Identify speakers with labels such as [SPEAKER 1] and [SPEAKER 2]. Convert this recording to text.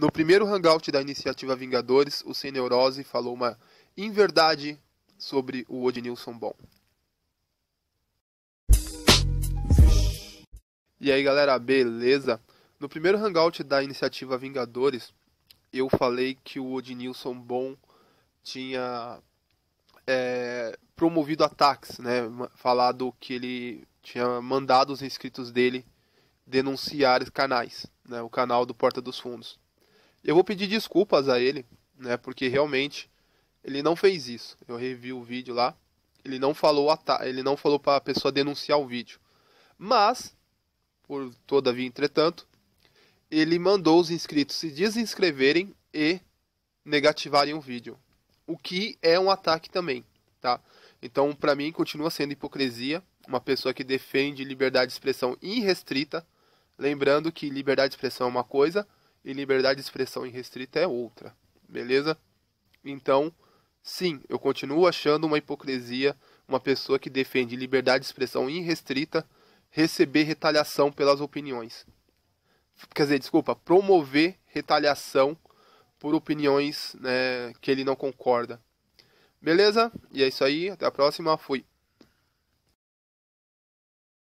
[SPEAKER 1] No primeiro Hangout da iniciativa Vingadores, o Sem Neurose falou uma inverdade sobre o Odinilson Bom. E aí galera, beleza? No primeiro Hangout da iniciativa Vingadores, eu falei que o Odinilson Bom tinha é, promovido ataques, né? Falado que ele tinha mandado os inscritos dele denunciar canais, né? O canal do Porta dos Fundos. Eu vou pedir desculpas a ele, né? Porque realmente ele não fez isso. Eu revi o vídeo lá. Ele não falou ele não falou para a pessoa denunciar o vídeo. Mas por todavia entretanto, ele mandou os inscritos se desinscreverem e negativarem o vídeo, o que é um ataque também, tá? Então, para mim continua sendo hipocrisia, uma pessoa que defende liberdade de expressão irrestrita, lembrando que liberdade de expressão é uma coisa, e liberdade de expressão irrestrita é outra, beleza? Então, sim, eu continuo achando uma hipocrisia uma pessoa que defende liberdade de expressão irrestrita receber retaliação pelas opiniões. Quer dizer, desculpa, promover retaliação por opiniões né, que ele não concorda. Beleza? E é isso aí. Até a próxima. Fui.